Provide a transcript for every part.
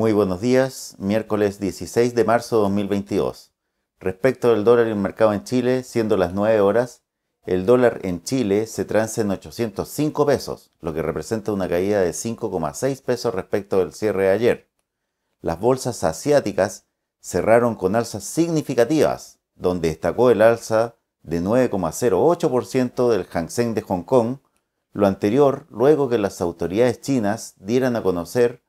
Muy buenos días, miércoles 16 de marzo de 2022. Respecto del dólar en el mercado en Chile, siendo las 9 horas, el dólar en Chile se transa en 805 pesos, lo que representa una caída de 5,6 pesos respecto del cierre de ayer. Las bolsas asiáticas cerraron con alzas significativas, donde destacó el alza de 9,08% del Hang Seng de Hong Kong, lo anterior luego que las autoridades chinas dieran a conocer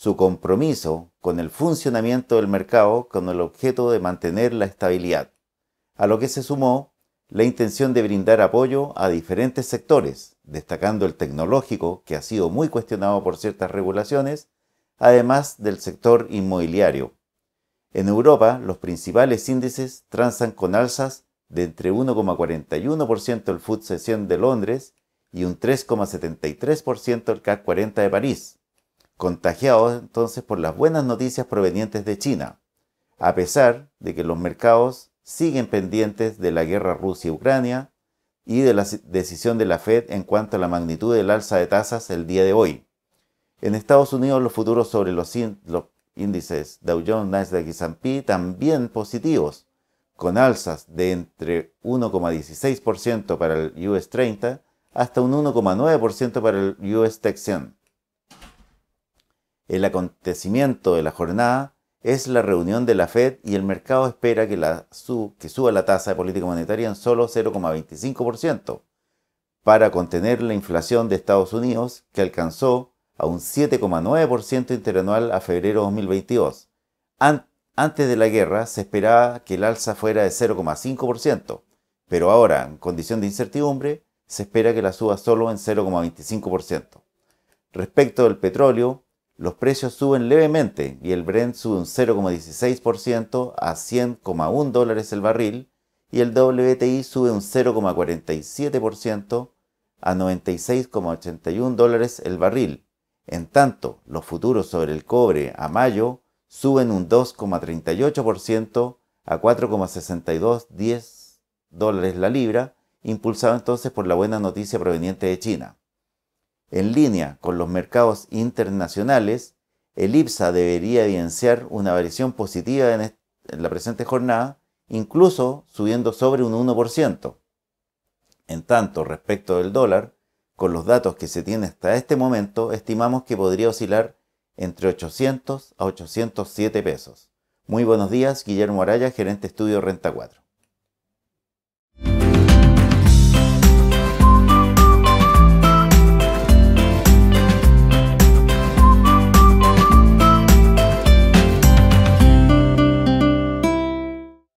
su compromiso con el funcionamiento del mercado con el objeto de mantener la estabilidad, a lo que se sumó la intención de brindar apoyo a diferentes sectores, destacando el tecnológico, que ha sido muy cuestionado por ciertas regulaciones, además del sector inmobiliario. En Europa, los principales índices transan con alzas de entre 1,41% el FTSE 100 de Londres y un 3,73% el CAC 40 de París, contagiados entonces por las buenas noticias provenientes de China, a pesar de que los mercados siguen pendientes de la guerra Rusia-Ucrania y de la decisión de la Fed en cuanto a la magnitud del alza de tasas el día de hoy. En Estados Unidos los futuros sobre los, índices Dow Jones, Nasdaq y S&P también positivos, con alzas de entre 1,16% para el US 30 hasta un 1,9% para el US Tech el acontecimiento de la jornada es la reunión de la Fed y el mercado espera que, suba la tasa de política monetaria en solo 0,25% para contener la inflación de Estados Unidos que alcanzó a un 7,9% interanual a febrero 2022. antes de la guerra se esperaba que el alza fuera de 0,5%, pero ahora, en condición de incertidumbre, se espera que la suba solo en 0,25%. Respecto del petróleo, los precios suben levemente y el Brent sube un 0,16% a 100,1 dólares el barril y el WTI sube un 0,47% a 96,81 dólares el barril. En tanto, los futuros sobre el cobre a mayo suben un 2,38% a 4,6210 dólares la libra, impulsado entonces por la buena noticia proveniente de China. En línea con los mercados internacionales, el IPSA debería evidenciar una variación positiva en, la presente jornada, incluso subiendo sobre un 1%. En tanto, respecto del dólar, con los datos que se tiene hasta este momento, estimamos que podría oscilar entre 800 a 807 pesos. Muy buenos días, Guillermo Araya, gerente estudio Renta 4.